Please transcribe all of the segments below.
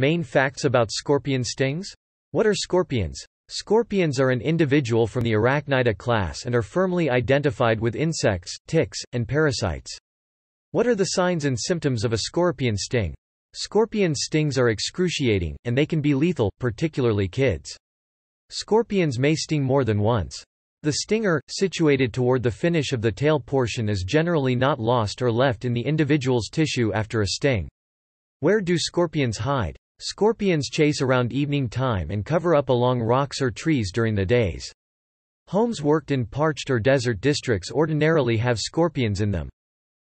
Main facts about scorpion stings? What are scorpions? Scorpions are an individual from the Arachnida class and are firmly identified with insects, ticks, and parasites. What are the signs and symptoms of a scorpion sting? Scorpion stings are excruciating, and they can be lethal, particularly kids. Scorpions may sting more than once. The stinger, situated toward the finish of the tail portion is generally not lost or left in the individual's tissue after a sting. Where do scorpions hide? Scorpions chase around evening time and cover up along rocks or trees during the days. Homes worked in parched or desert districts ordinarily have scorpions in them.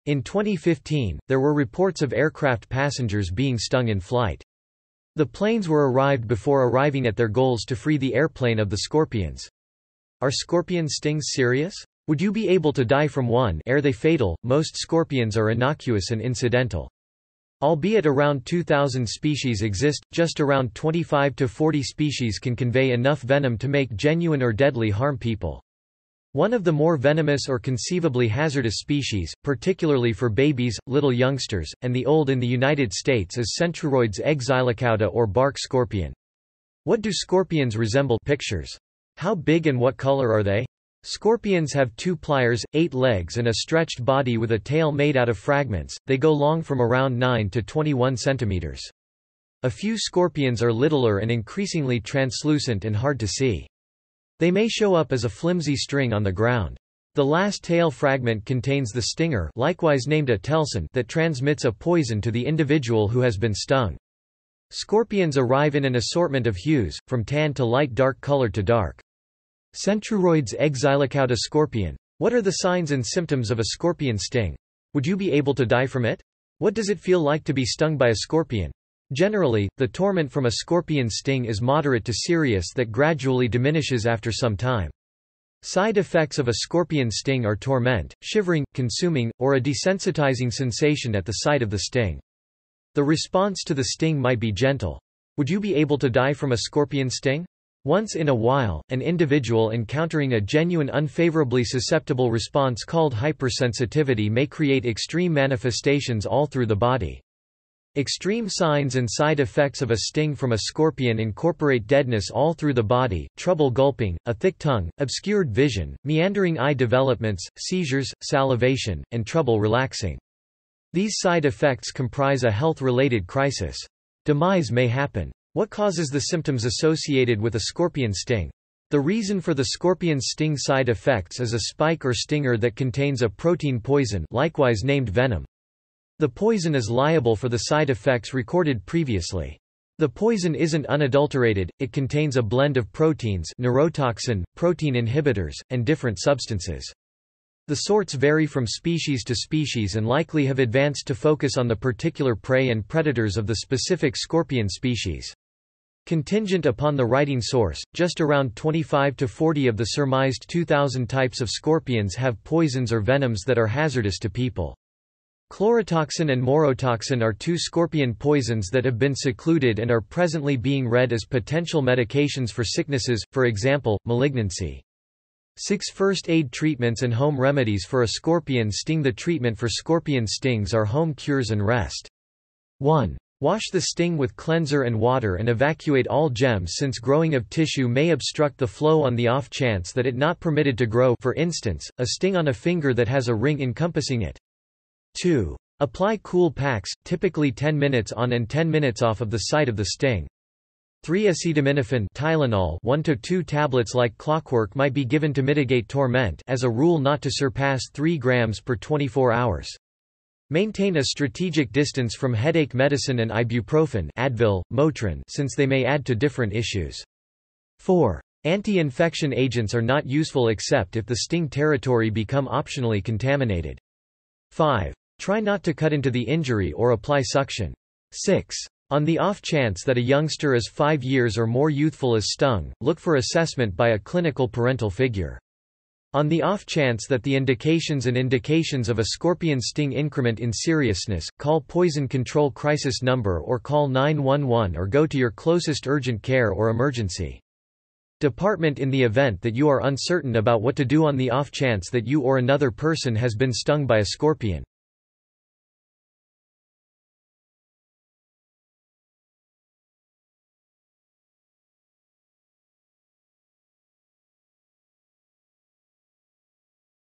In 2015, there were reports of aircraft passengers being stung in flight. The planes were arrived before arriving at their goals to free the airplane of the scorpions. Are scorpion stings serious? Would you be able to die from one? Are they fatal? Most scorpions are innocuous and incidental. Albeit around 2,000 species exist, just around 25 to 40 species can convey enough venom to make genuine or deadly harm people. One of the more venomous or conceivably hazardous species, particularly for babies, little youngsters, and the old in the United States is Centruroides exilicauda or bark scorpion. What do scorpions resemble pictures? How big and what color are they? Scorpions have two pliers, eight legs and a stretched body with a tail made out of fragments, they go long from around 9 to 21 centimeters. A few scorpions are littler and increasingly translucent and hard to see. They may show up as a flimsy string on the ground. The last tail fragment contains the stinger likewise named a telson that transmits a poison to the individual who has been stung. Scorpions arrive in an assortment of hues, from tan to light dark color to dark. Centuroids exilicauda scorpion. What are the signs and symptoms of a scorpion sting? Would you be able to die from it? What does it feel like to be stung by a scorpion? Generally, the torment from a scorpion sting is moderate to serious that gradually diminishes after some time. Side effects of a scorpion sting are torment, shivering, consuming, or a desensitizing sensation at the site of the sting. The response to the sting might be gentle. Would you be able to die from a scorpion sting? Once in a while, an individual encountering a genuine unfavorably susceptible response called hypersensitivity may create extreme manifestations all through the body. Extreme signs and side effects of a sting from a scorpion incorporate deadness all through the body, trouble gulping, a thick tongue, obscured vision, meandering eye developments, seizures, salivation, and trouble relaxing. These side effects comprise a health-related crisis. Demise may happen. What causes the symptoms associated with a scorpion sting? The reason for the scorpion sting side effects is a spike or stinger that contains a protein poison likewise named venom. The poison is liable for the side effects recorded previously. The poison isn't unadulterated, it contains a blend of proteins neurotoxin, protein inhibitors, and different substances. The sorts vary from species to species and likely have advanced to focus on the particular prey and predators of the specific scorpion species. Contingent upon the writing source, just around 25 to 40 of the surmised 2,000 types of scorpions have poisons or venoms that are hazardous to people. Chlorotoxin and morotoxin are two scorpion poisons that have been secluded and are presently being read as potential medications for sicknesses, for example, malignancy. Six first aid treatments and home remedies for a scorpion sting The treatment for scorpion stings are home cures and rest. 1. Wash the sting with cleanser and water and evacuate all gems since growing of tissue may obstruct the flow on the off chance that it not permitted to grow for instance, a sting on a finger that has a ring encompassing it. 2. Apply cool packs, typically 10 minutes on and 10 minutes off of the site of the sting. 3 acetaminophen Tylenol 1 to 2 tablets like clockwork might be given to mitigate torment as a rule not to surpass 3 grams per 24 hours. Maintain a strategic distance from headache medicine and ibuprofen Advil, Motrin since they may add to different issues. 4. Anti-infection agents are not useful except if the sting territory become optionally contaminated. 5. Try not to cut into the injury or apply suction. 6. On the off chance that a youngster is 5 years or more youthful is stung, look for assessment by a clinical parental figure. On the off chance that the indications and indications of a scorpion sting increment in seriousness, call Poison Control Crisis Number or call 911 or go to your closest urgent care or emergency department in the event that you are uncertain about what to do on the off chance that you or another person has been stung by a scorpion.